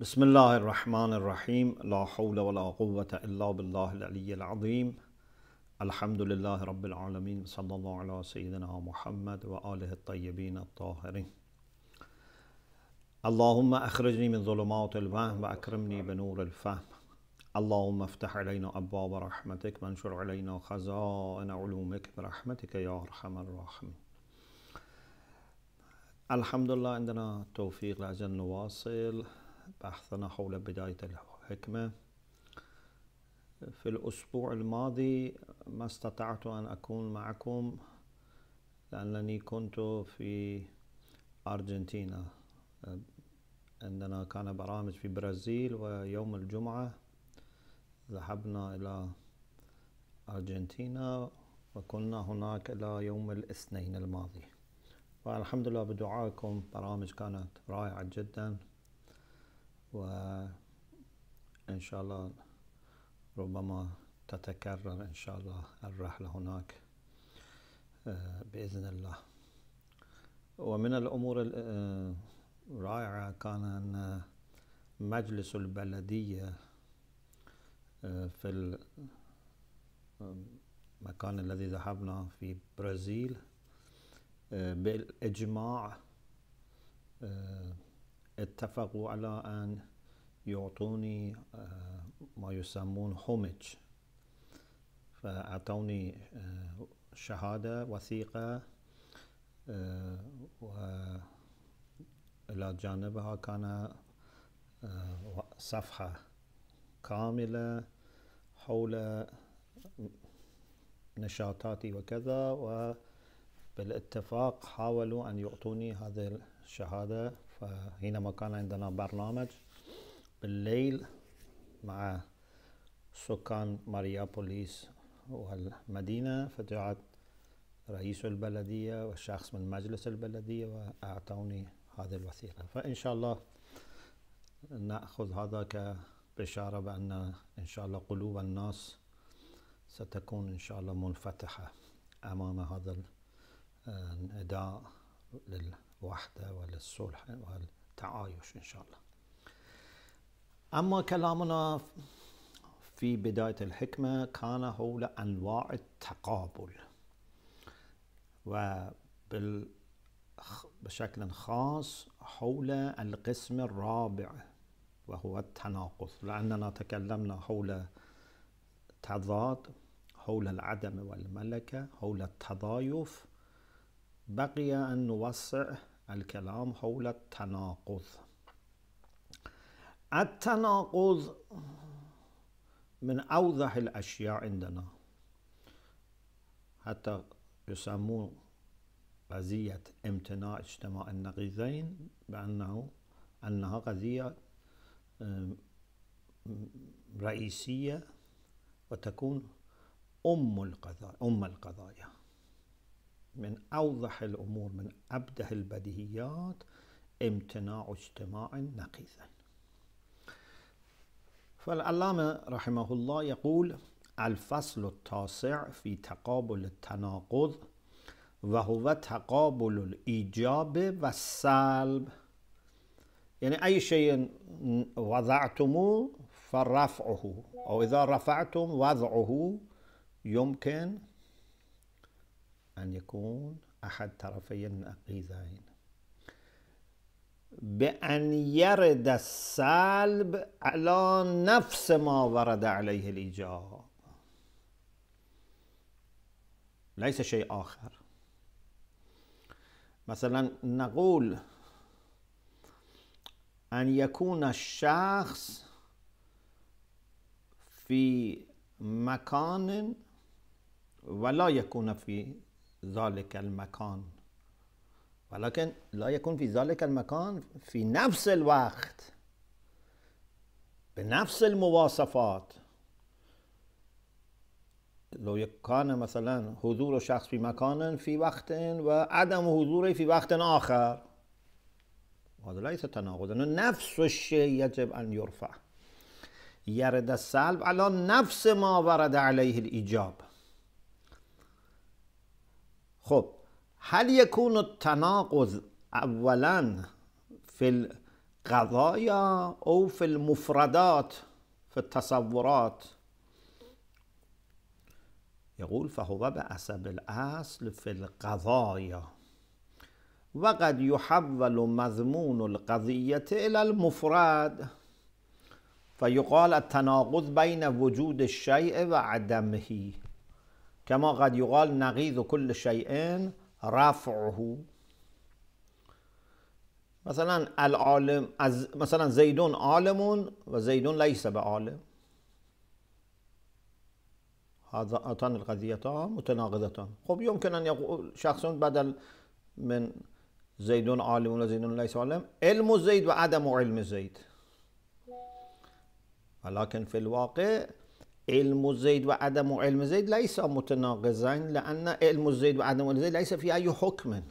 بسم الله الرحمن الرحيم لا حول ولا قوة إلا بالله العلي العظيم الحمد لله رب العالمين صلى الله على سيدنا محمد وآله الطيبين الطاهرين اللهم أخرجني من ظلمات الوهم وأكرمني بنور الفهم اللهم افتح علينا أبواب رحمتك وانشر علينا خزائن علومك برحمتك يا أرحم الراحمين الحمد لله عندنا توفيق لأجل نواصل بحثنا حول بداية الحكمة في الأسبوع الماضي ما استطعت أن أكون معكم لأنني كنت في أرجنتينا عندنا كان برامج في برازيل ويوم الجمعة ذهبنا إلى أرجنتينا وكنا هناك إلى يوم الاثنين الماضي والحمد لله بدعائكم برامج كانت رائعة جدا وإن شاء الله ربما تتكرر إن شاء الله الرحلة هناك آه، بإذن الله ومن الأمور الرائعة آه، كان أن مجلس البلدية آه، في المكان الذي ذهبنا في برازيل بالإجماع اتفقوا على أن يعطوني آه، ما يسمون هومج فأعطوني آه، شهادة وثيقة آه، وإلى جانبها كان صفحة كاملة حول نشاطاتي وكذا و بالاتفاق حاولوا أن يعطوني هذه الشهادة فحينما كان عندنا برنامج بالليل مع سكان ماريابوليس والمدينة فجاءت رئيس البلدية وشخص من مجلس البلدية وأعطوني هذه الوثيقة فإن شاء الله نأخذ هذا كبشارة بأن إن شاء الله قلوب الناس ستكون إن شاء الله منفتحة أمام هذا نداء آه، للوحدة وللصلح والتعايش إن شاء الله أما كلامنا في بداية الحكمة كان حول أنواع التقابل وبشكل خاص حول القسم الرابع وهو التناقض لأننا تكلمنا حول تضاد حول العدم والملكة حول التضايف بقي أن نوسع الكلام حول التناقض التناقض من أوضح الأشياء عندنا حتى يسمون قضية امتناع اجتماع النقيضين بأنه أنها قضية رئيسية وتكون أم القضايا أم القضايا من أوضح الأمور من أبده البديهيات امتناع اجتماع نقيضا فالعلامة رحمه الله يقول الفصل التاسع في تقابل التناقض وهو تقابل الإيجاب والسلب يعني أي شيء وضعتموه فرفعه أو إذا رفعتم وضعه يمكن أن يكون أحد طرفي النقيضين بأن يرد السالب على نفس ما ورد عليه الإيجاب ليس شيء آخر مثلا نقول أن يكون الشخص في مكان ولا يكون في ذلك المكان، ولكن لا يكون في ذلك المكان في نفس الوقت بنفس المواصفات لو كان مثلا حضور شخص في مكان في وقت وعدم حضوره في وقت آخر هذا ليس تناقضا نفس الشيء يجب أن يرفع يرد السلب على نفس ما ورد عليه الايجاب خب هل یکون التناقض اولا فی القضایا او فی المفردات فی التصورات يقول فهو بعصب الأصل في القضايا وقد يحول مضمون القضیه الی المفرد فیقال التناقض بین وجود و وعدمه كما قد يقال نقيض كل شيء رفعه مثلا العالم از مثلا زيدون عالم وزيدون ليس بعالم اتان القضيتان متناقضتان خب يمكن ان يقول شخص بدل من زيدون عالم وزيدون ليس عالم علم زيد وعدم علم زيد ولكن في الواقع علم الزيد وعدم علم الزيد ليس متناقضين لأن علم الزيد وعدم علم الزيد ليس في أي حكم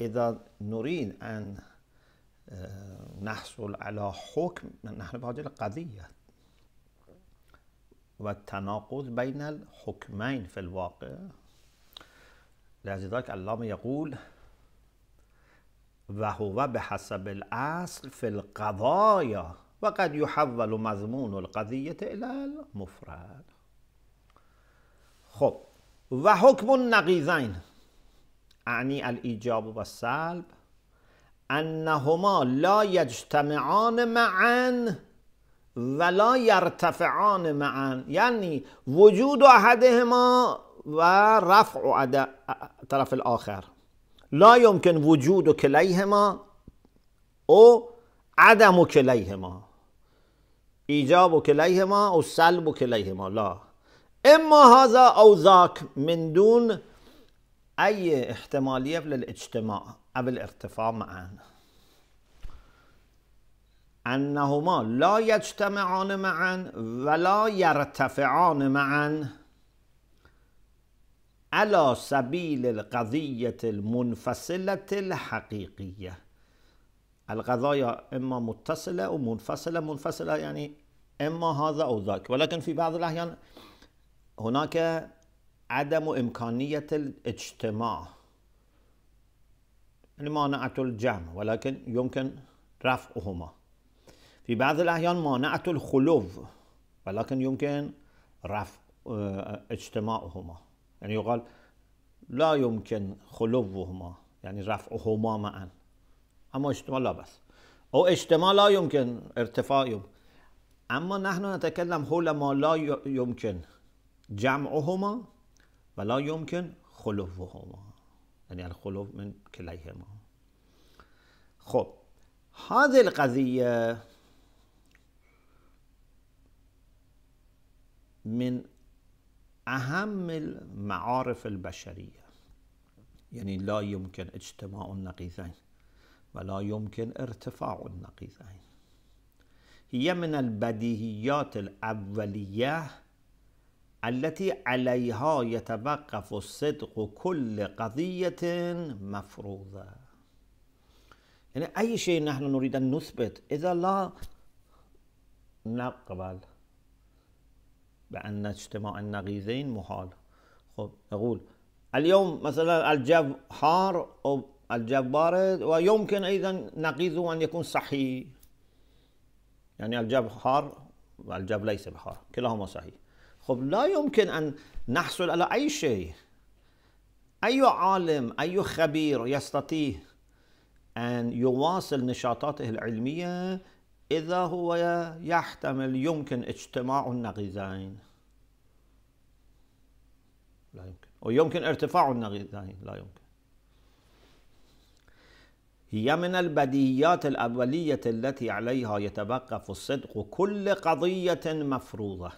إذا نريد أن آه، نحصل على حكم نحن بحاجة لقضية والتناقض بين الحكمين في الواقع لذلك الله يقول وهو بحسب الأصل في القضايا وقد قد مضمون القضیه الی المفرد خب و حکم اعنی اعنی الایجاب و السلب انهما لا یجتمعان معا ولا یرتفعان معا یعنی وجود احدهما و رفع طرف الاخر لا يمكن وجود كليهما او عدم كليهما إيجاب كليهما و سلب كليهما لا إما هذا أو ذاك من دون أي احتمالية للاجتماع أو الارتفاع معا أنهما لا يجتمعان معا ولا يرتفعان معا على سبيل القضية المنفصلة الحقيقية القضايا إما متصلة او منفصلة منفصله يعني إما هذا أو ذاك ولكن في بعض الأحيان هناك عدم إمكانية الاجتماع مانعة الجمع ولكن يمكن رفعهما في بعض الأحيان مانعة الخلو ولكن يمكن رفع آه، اجتماعهما يعني يقال لا يمكن خلوهما يعني رفعهما معا اما اجتماع لا بس او اجتماع لا يمكن ارتفاع يمكن اما نحن نتكلم حول ما لا يمكن جمعهما ولا يمكن خلوهما يعني الخلو من كليهما خب هذه القضية من أهم المعارف البشرية يعني لا يمكن اجتماع النقيضين ولا يمكن ارتفاع النقيضين هي من البديهيات الأولية التي عليها يتوقف الصدق كل قضية مفروضة يعني أي شيء نحن نريد أن نثبت إذا لا نقبل بأن اجتماع النقيضين محال خب نقول اليوم مثلا الجو حار بارد ويمكن أيضا نقيضه أن يكون صحيح يعني الجب حار والجب ليس بحار كلاهما صحيح خب لا يمكن أن نحصل على أي شيء أي عالم أي خبير يستطيع أن يواصل نشاطاته العلمية إذا هو يحتمل يمكن اجتماع النقيضين لا يمكن ويمكن ارتفاع النقيضين لا يمكن هي من البديهيات الأولية التي عليها يتوقف الصدق كل قضية مفروضة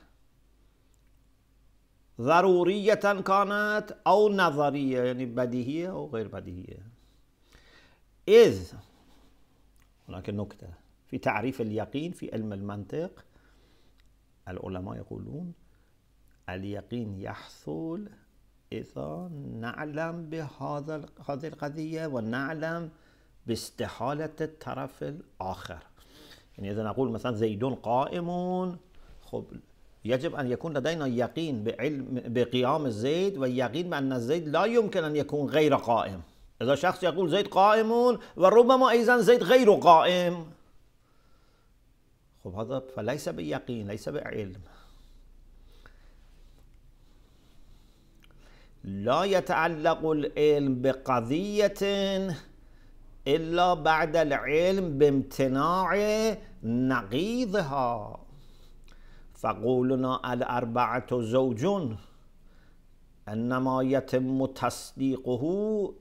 ضرورية كانت أو نظرية يعني بديهية أو غير بديهية إذ هناك نكتة في تعريف اليقين في علم المنطق العلماء يقولون اليقين يحصل إذا نعلم بهذا هذه القضية ونعلم باستحالة الطرف الآخر يعني إذا نقول مثلا زيدون قائمون خب يجب أن يكون لدينا يقين بعلم بقيام الزيد ويقين بأن الزيد لا يمكن أن يكون غير قائم إذا شخص يقول زيد قائمون وربما أيضا زيد غير قائم خب هذا فليس بيقين ليس بعلم لا يتعلق العلم بقضية إلا بعد العلم بامتناع نقيضها فقولنا الأربعة زوج إنما يتم تصديقه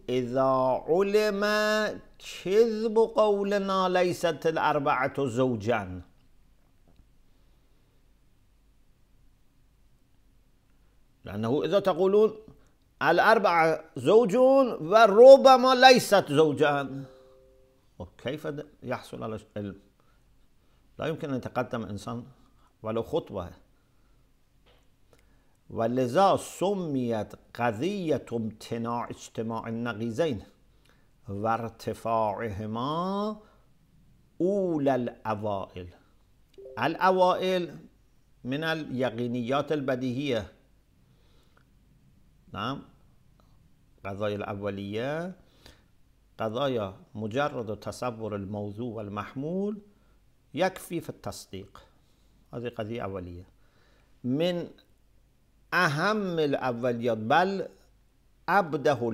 إذا علم كذب قولنا ليست الأربعة زوجا لأنه إذا تقولون الأربعة زوج وربما ليست زوجان وكيف يحصل على ال... لا يمكن أن يتقدم إنسان ولو خطوة ولذا سميت قضية امتناع اجتماع النقيزين وارتفاعهما أولى الأوائل الأوائل من اليقينيات البديهية نعم قضايا الأولية قضايا مجرد تصور الموضوع والمحمول يكفي في التصديق هذه قضية أولية من أهم الأوليات بل أبده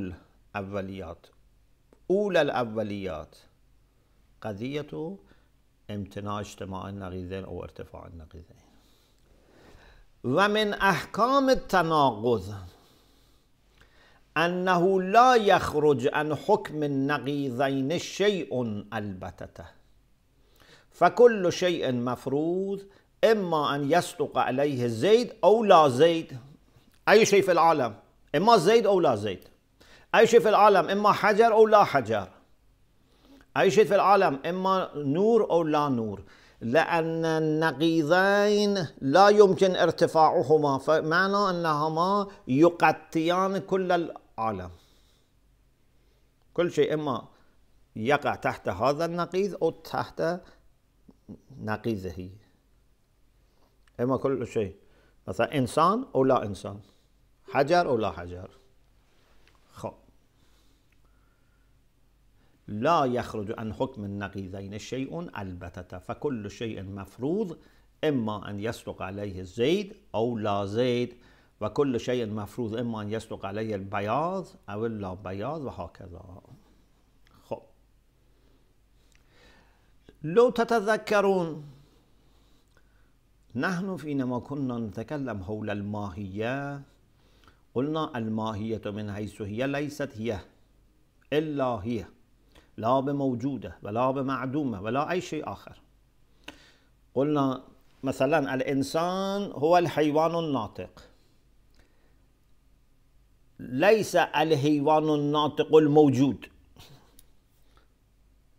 الأوليات أولى الأوليات قضية امتناع اجتماع النقيضين أو ارتفاع النقيضين ومن أحكام التناقض أنه لا يخرج عن حكم النقيضين شيء البتة فكل شيء مفروض إما أن يصدق عليه زيد أو لا زيد أي شيء في العالم إما زيد أو لا زيد أي شيء في العالم إما حجر أو لا حجر أي شيء في العالم إما نور أو لا نور لأن النقيضين لا يمكن ارتفاعهما فمعنى أنهما يقتيان كل عالم كل شيء إما يقع تحت هذا النقيض أو تحت نقيضه إما كل شيء مثلا إنسان أو لا إنسان حجر أو لا حجر خب لا يخرج عن حكم النقيضين شيء البتة فكل شيء مفروض إما أن يصدق عليه الزيد أو لا زيد وكل شيء مفروض إما أن يصدق عليه البياض أو اللا بياض وهكذا خب لو تتذكرون نحن فينما كنا نتكلم حول الماهية قلنا الماهية من حيث هي ليست هي إلا هي لا بموجودة ولا بمعدومة ولا أي شيء آخر قلنا مثلا الإنسان هو الحيوان الناطق ليس الحيوان الناطق الموجود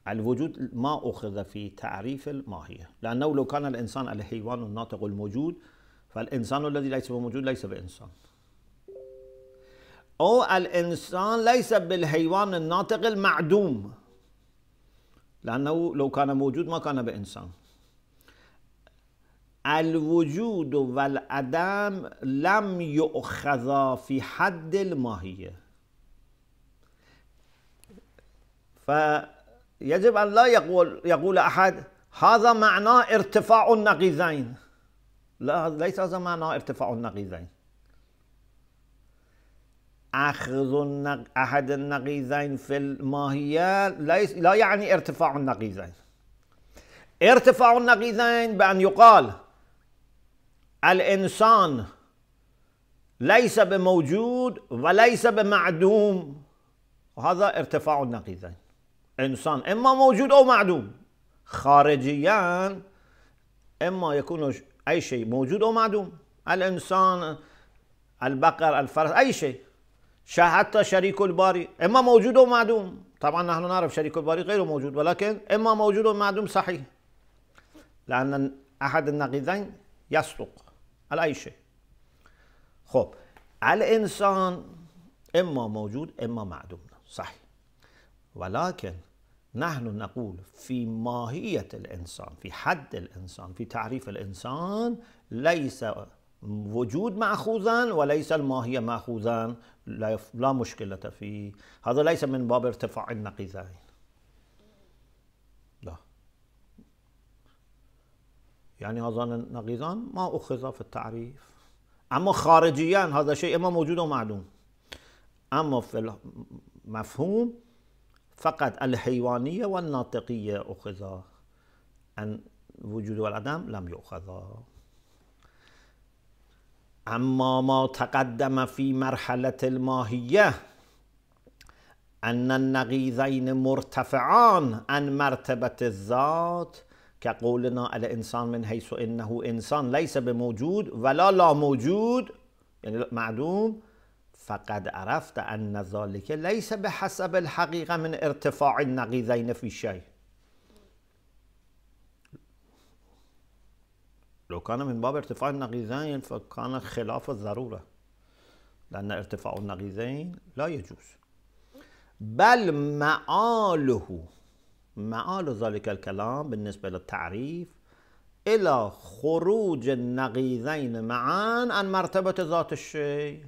الوجود ما أخذ في تعريف الماهية لأنه لو كان الإنسان الحيوان الناطق الموجود فالإنسان الذي ليس بموجود ليس بإنسان أو الإنسان ليس بالحيوان الناطق المعدوم لأنه لو كان موجود ما كان بإنسان الوجود والعدم لم يؤخذا في حد الماهية فيجب أن لا يقول, يقول أحد هذا معناه ارتفاع النقيزين لا ليس هذا معناه ارتفاع النقيزين أخذ النق... أحد النقيزين في الماهية ليس... لا يعني ارتفاع النقيزين ارتفاع النقيزين بأن يقال الإنسان ليس بموجود وليس بمعدوم وهذا ارتفاع النقيضين إنسان إما موجود أو معدوم خارجيا إما يكون أي شيء موجود أو معدوم الإنسان البقر الفرس أي شيء حتى شريك الباري إما موجود أو معدوم طبعا نحن نعرف شريك الباري غير موجود ولكن إما موجود أو معدوم صحيح لأن أحد النقيضين يصدق على اي شيء خب على الانسان اما موجود اما معدوم صحيح ولكن نحن نقول في ماهيه الانسان في حد الانسان في تعريف الانسان ليس وجود مأخوذا وليس الماهية مأخوذا لا مشكلة فيه هذا ليس من باب ارتفاع النقيضين یعنی هزان نقیزان ما فی التعریف اما خارجیان هذا شیء اما موجود و معلوم اما فی مفهوم فقط الحیوانیه و الناطقیه اخذا ان وجود و لم یؤخذا اما ما تقدم فی مرحله الماهیه ان النقیزین مرتفعان ان مرتبه الذات كقولنا الإنسان من حيث إنه إنسان ليس بموجود ولا لا موجود يعني معدوم فقد عرفت أن ذلك ليس بحسب الحقيقة من ارتفاع النقيضين في شيء لو كان من باب ارتفاع النقيضين فكان خلاف الضرورة لأن ارتفاع النقيضين لا يجوز بل معاله معال ذلك الكلام بالنسبة للتعريف إلى خروج النقيضين معا عن مرتبة ذات الشيء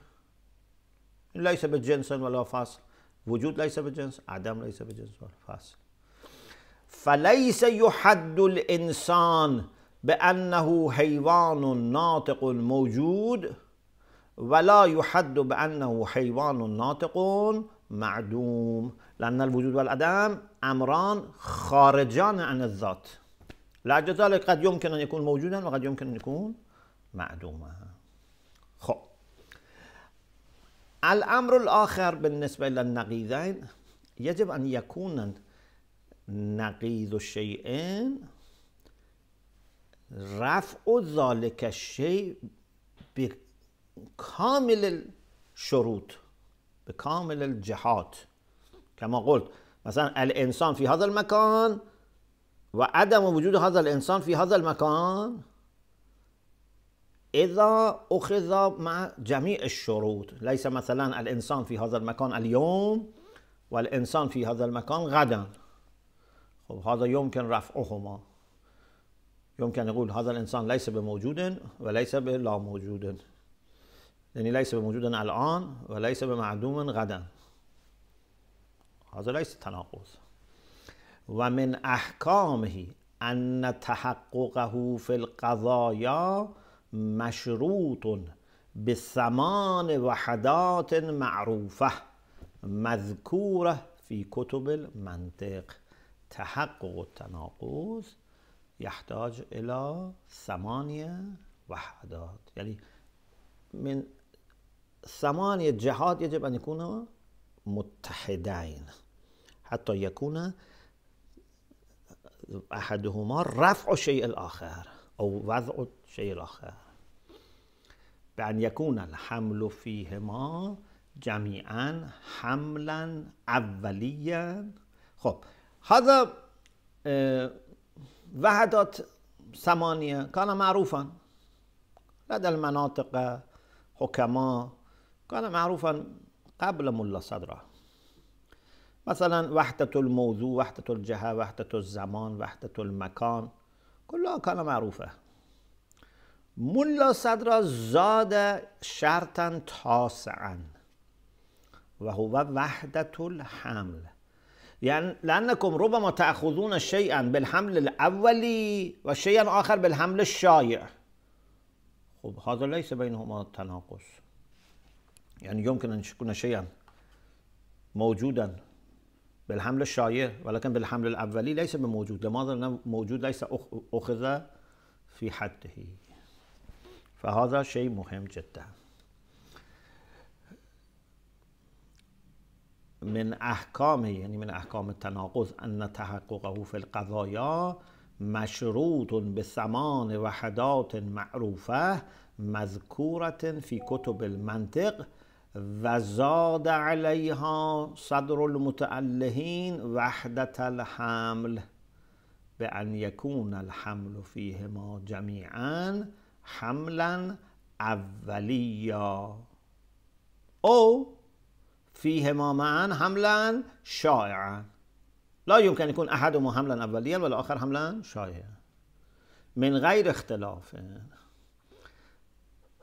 ليس بالجنس ولا فاصل وجود ليس بالجنس عدم ليس بالجنس ولا فاصل فليس يحد الإنسان بأنه حيوان ناطق موجود ولا يحد بأنه حيوان ناطق معدوم لأن الوجود والعدم أمران خارجان عن الذات لا ذلك قد يمكن ان يكون موجودا وقد يمكن ان يكون معدوما خب الامر الاخر بالنسبه للنقيضين يجب أن يكون نقيض الشيئين رفع ذلك الشيء بكامل الشروط بكامل الجهات كما قلت مثلا الإنسان في هذا المكان وعدم وجود هذا الإنسان في هذا المكان إذا أخذ مع جميع الشروط ليس مثلا الإنسان في هذا المكان اليوم والإنسان في هذا المكان غدا خب هذا يمكن رفعهما يمكن نقول هذا الإنسان ليس بموجود وليس بلا موجود يعني ليس بموجود الآن وليس بمعدوم غدا هذا ليس تناقض و من احکامه ان تحققه فی القضایا مشروط به ثمان وحدات معروفه مذکوره فی کتب المنطق تحقق التناقض يحتاج إلى ثمانية وحدات يعني من ثمانية جهات يجب أن يكونوا متحدين حتى يكون أحدهما رفع شيء الآخر أو وضع شيء الآخر بأن يكون الحمل فيهما جميعا حملا أوليا خب هذا آه، وحدات ثمانية كان معروفا لدى المناطق حكماء كان معروفا قبل ملا صدره مثلا وحدة الموضوع وحدة الجهة وحدة الزمان وحدة المكان كلها كان معروفة ملا صدر زاد شرطا تاسعا وهو وحدة الحمل يعني لأنكم ربما تأخذون شيئا بالحمل الأولي وشيئا آخر بالحمل الشايع خب هذا ليس بينهما تناقص يعني يمكن أن يكون شيئا موجودا بالحمل الشايع ولكن بالحمل الأولي ليس بموجود لماذا؟ لأنه موجود ليس أخذ في حده فهذا شيء مهم جدا من أحكام يعني من أحكام التناقض أن تحققه في القضايا مشروط بثمان وحدات معروفة مذكورة في كتب المنطق و زاد علیها صدر المتعلهین وحدت الحمل به ان یکون الحمل فیهما جمیعا حملا اولیا او فيهما معا حملا شائعا. لا يمكن يكون احدهما حملا اولیا ولا آخر حملا شائعا. من غیر اختلاف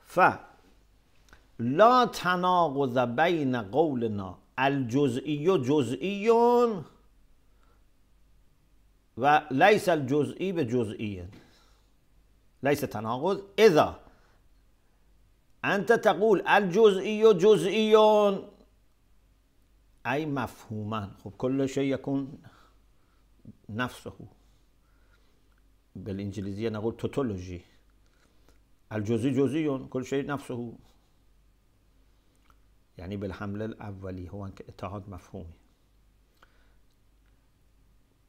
ف لا تناقض بین قولنا الجزئی و جزئیون و لیس الجزئی به جزئیه لیس تناقض اذا انت تقول الجزئی و جزئیون ای مفهوما خب کل شیء یکون نفسه بالانجلیزیه نقول توتولوژی. الجزئی جزئیون کل شیء نفسه يعني بالحمل الأولي هو اتحاد مفهومي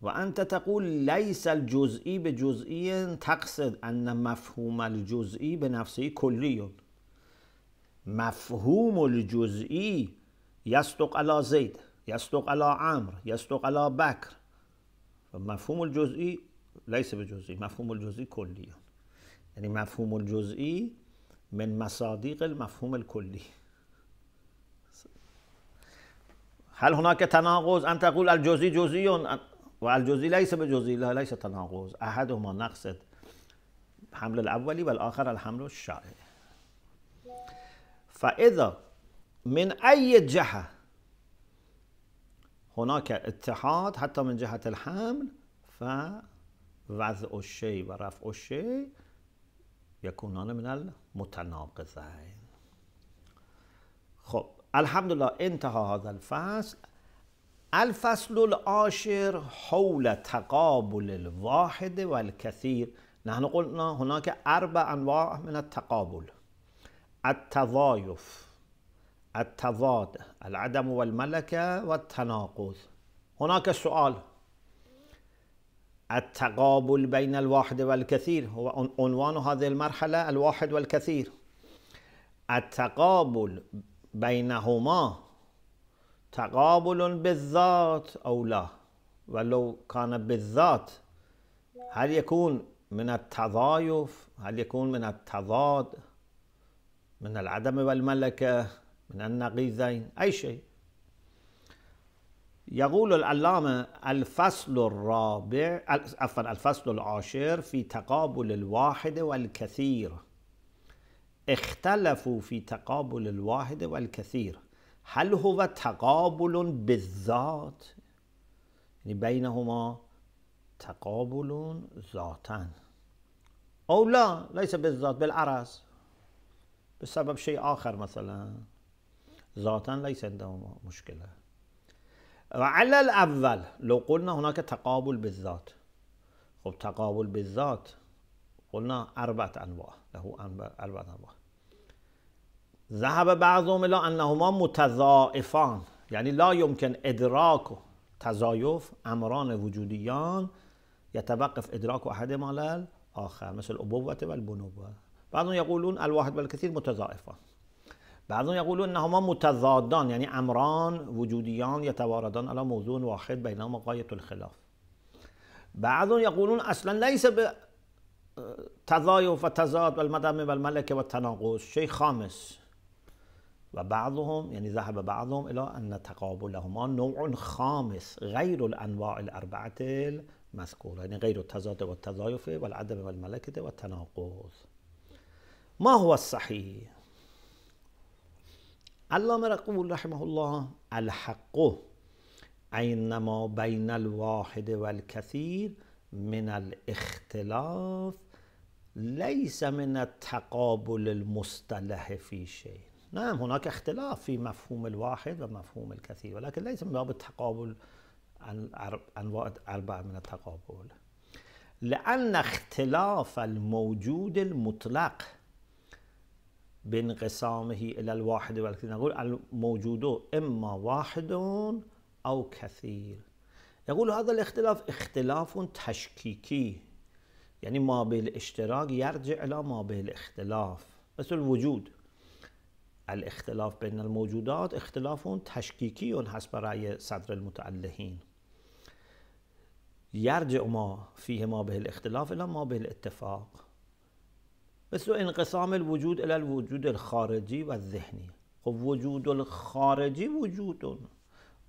وأنت تقول ليس الجزئي بجزئي تقصد أن مفهوم الجزئي بنفسه كلي مفهوم الجزئي يصدق على زيد يصدق على عمرو يصدق على بكر مفهوم الجزئي ليس بجزئي مفهوم الجزئي كلي يعني مفهوم الجزئي من مصادق المفهوم الكلي هل هناك تناقض أن تقول الجزئي جزئي والجزئي ليس بجزئي لا ليس تناقض أحدهما نقص الحمل الأولي والآخر الحمل الشائع فاذا من ای جهه هناك اتحاد حتى من جهة الحمل فوضع الشيء ورفع الشيء يكونان من المتناقضين خب الحمد لله انتهى هذا الفصل الفصل العاشر حول تقابل الواحد والكثير نحن قلنا هناك أربع أنواع من التقابل التضايف التضاد العدم والملكة والتناقض هناك سؤال التقابل بين الواحد والكثير هو عنوان هذه المرحلة الواحد والكثير التقابل بينهما تقابل بالذات أو لا ولو كان بالذات هل يكون من التضايف هل يكون من التضاد من العدم والملكة من النقيضين أي شيء يقول العلامة الفصل الرابع عفوا الفصل العاشر في تقابل الواحد والكثير اختلفوا في تقابل الواحد والكثير هل هو تقابل بالذات يعني بينهما تقابل ذاتا أو لا ليس بالذات بالعرس بسبب شيء آخر مثلا ذاتا ليس عندهما مشكلة وعلى الأول لو قلنا هناك تقابل بالذات خب تقابل بالذات قلنا اربعت انواع له اربعت انواع ذهب بعضهم الى انهما متضاعفان یعنی لا یمکن ادراک و تضایف امران وجودیان یتوقف ادراک مالل آخر مثل ابوت و البنوه بعضهم یقولون الواحد والکثیر متضاعفان بعضهم یقولون انهما متضادان یعنی امران وجودیان یتواردان علی موضوع واحد بینهما غایت الخلاف بعضهم یقولون اصلا به تضایف و تضاد و المدم و الملک و تناقض شیء خامس و بعضهم یعنی ذهب بعضهم الی ان تقابلهما نوع خامس غیر الانواع الاربعه المذکوره یعنی غیر التضاد و التضایف و العدم و الملکه و تناقض ما هو الصحیح علامه رقول رحمه الله الحق عینما بین الواحد و من الاختلاف ليس من التقابل المصطلح في شيء نعم هناك اختلاف في مفهوم الواحد ومفهوم الكثير ولكن ليس من باب التقابل أنواع أربعة من التقابل لأن اختلاف الموجود المطلق بانقسامه إلى الواحد ولكن نقول الموجود إما واحد أو كثير يقول هذا الاختلاف اختلاف تشكيكي يعني ما الاشتراك يرجع إلى ما الاختلاف مثل الوجود الاختلاف بين الموجودات اختلاف تشكيكي حسب رأي صدر المتألهين يرجع ما فيه ما به الاختلاف إلى ما به الاتفاق مثل انقسام الوجود إلى الوجود الخارجي والذهني وجود الخارجي وجود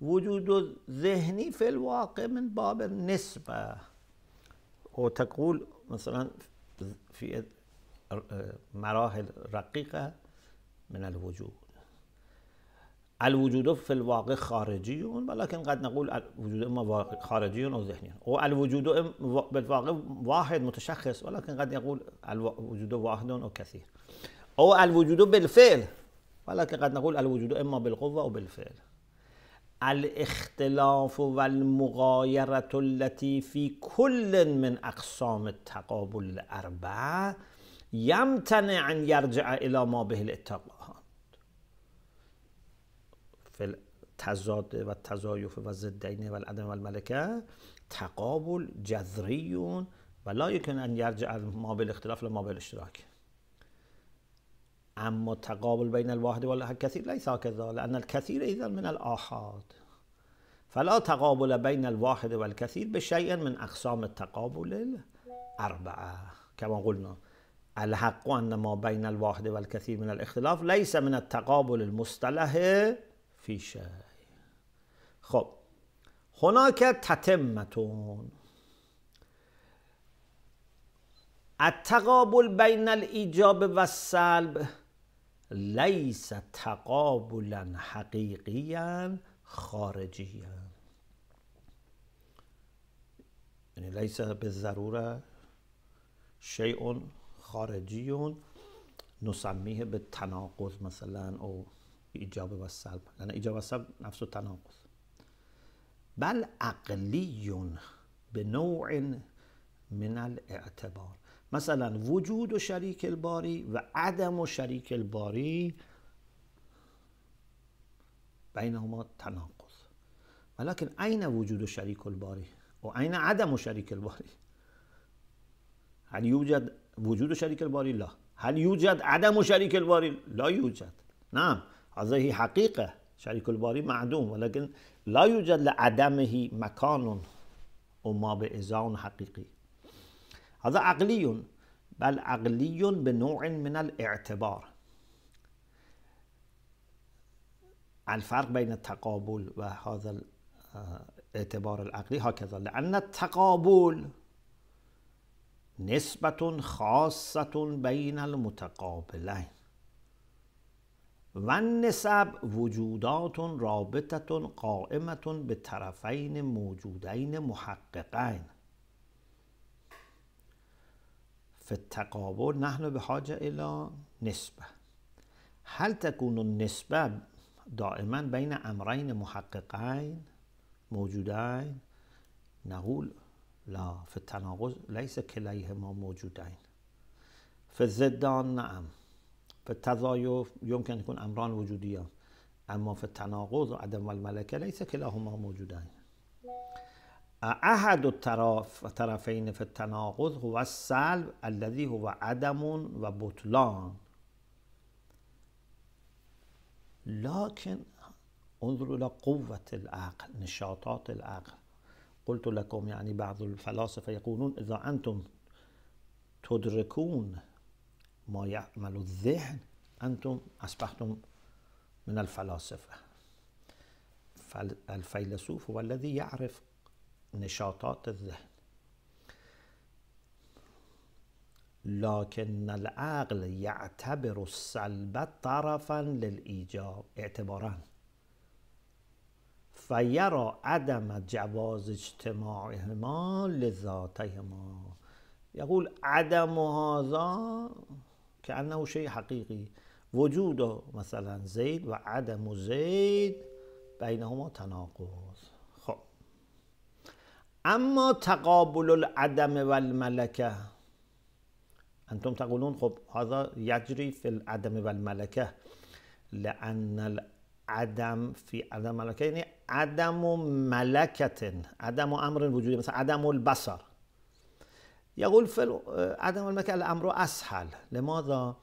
وجود ذهني في الواقع من باب النسبة وتقول مثلا في مراحل رقيقة من الوجود الوجود في الواقع خارجي ولكن قد نقول الوجود إما خارجي أو ذهني الوجود بالواقع واحد متشخص ولكن قد نقول الوجود واحد أو كثير أو الوجود بالفعل ولكن قد نقول الوجود إما بالقوة أو بالفعل الاختلاف و المغایرت التی فی کل من اقسام التقابل الاربع یمتنع ان یرجع الی ما به الاتقاهان و تزایف و ضدین و العدم تقابل جذریون و لا یکن ان یرجع ما به الاختلاف ما به الاشتراک اما تقابل بین الواحد والكثير ليس هكذا لان الكثير اذا من الاحاد فلا تقابل بين الواحد والكثير بشيء من اقسام التقابل الاربعه كما قلنا الحق أن ما بين الواحد والكثير من الاختلاف ليس من التقابل المصطلح في شيء خب هناك تتمتون التقابل بين و والسلب لیس تقابلا حقیقیا خارجیا یعنی لیس به ضروره شیء خارجی نسمیه به تناقض مثلا او ایجاب و سلب یعنی ایجاب و سلب نفس و تناقض بل عقلی به نوع من الاعتبار مثلا وجود و شریک الباری و عدم و شریک الباری بینهما تناقض ولکن عین وجود شریک و الباری؟ و عین عدم شریک الباری؟ هل یوجد وجود شریک الباری؟ لا هل یوجد عدم شریک الباری؟ لا یوجد نعم هذه حقیقه شریک الباری معدوم ولکن لا یوجد لعدمه ما به ازان حقیقی هذا عقلی، بل عقلی به من الاعتبار الفرق بین تقابل و هذا الاعتبار العقلی هكذا لان التقابل نسبت خاصة بین المتقابلین و النسب وجودات رابطه قائمه به طرفین موجودین محققین فتقابل نحن به حاجه الى نسبه هل تكون النسبه دائما بین امرین محققین موجودین نقول لا فی لیس لیس کلیهما موجودین فی الزدان نعم فی یمکن يمكن امران يكون اما وجوديان اما في التناقض عدم الملكة ليس كلاهما موجودين أحد الطرف طرفين في التناقض هو السلب الذي هو عدم وبطلان لكن انظروا إلى قوة العقل نشاطات العقل قلت لكم يعني بعض الفلاسفة يقولون إذا أنتم تدركون ما يعمل الذهن أنتم أصبحتم من الفلاسفة فالفيلسوف هو الذي يعرف نشاطات ذهن لکن العقل یعتبر السلب طرفا للایجاب اعتبارا فيرى عدم جواز اجتماعهما لذاتهما يقول عدم هذا كأنه شيء حقيقي وجود مثلا زید و عدم زید بینهما تناقض اما تقابل العدم والملکه انتم تقولون خب هذا یجری فی العدم والملکه لان العدم فی عدم ملکه یعنی يعني عدم و ملکتن عدم و امر وجودی مثلا عدم البصر يقول في عدم الملكة الأمر أسهل لماذا؟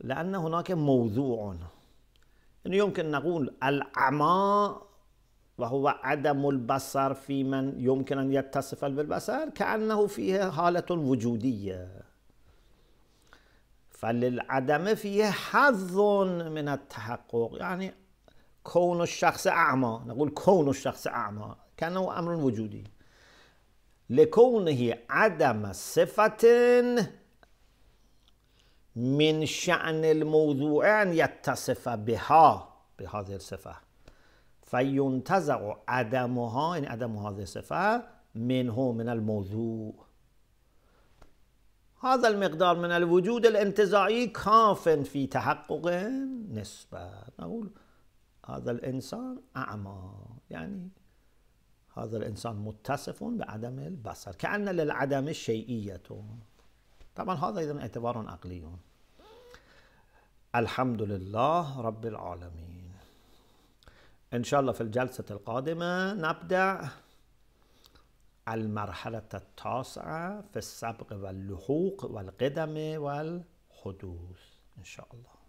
لأن هناك موضوع یعنی يعني يمكن نقول العما وهو عدم البصر في من يمكن أن يتصف بالبصر كأنه فيه حالة وجودية فللعدم فيه حظ من التحقق يعني كون الشخص أعمى نقول كون الشخص أعمى كأنه أمر وجودي لكونه عدم صفة من شأن الموضوع أن يتصف بها بهذه الصفة فینتزع عدمها این یعنی عدم هذه صفه منه من الموضوع هذا المقدار من الوجود الانتزاعی كاف في تحقق نسبه نقول هذا الانسان اعمال یعنی هذا الانسان متصف بعدم البصر كأن للعدم شيئية طبعا هذا إذا اعتبار عقلي الحمد لله رب العالمين إن شاء الله في الجلسة القادمة نبدأ المرحلة التاسعة في السبق واللحوق والقدم والحدوث إن شاء الله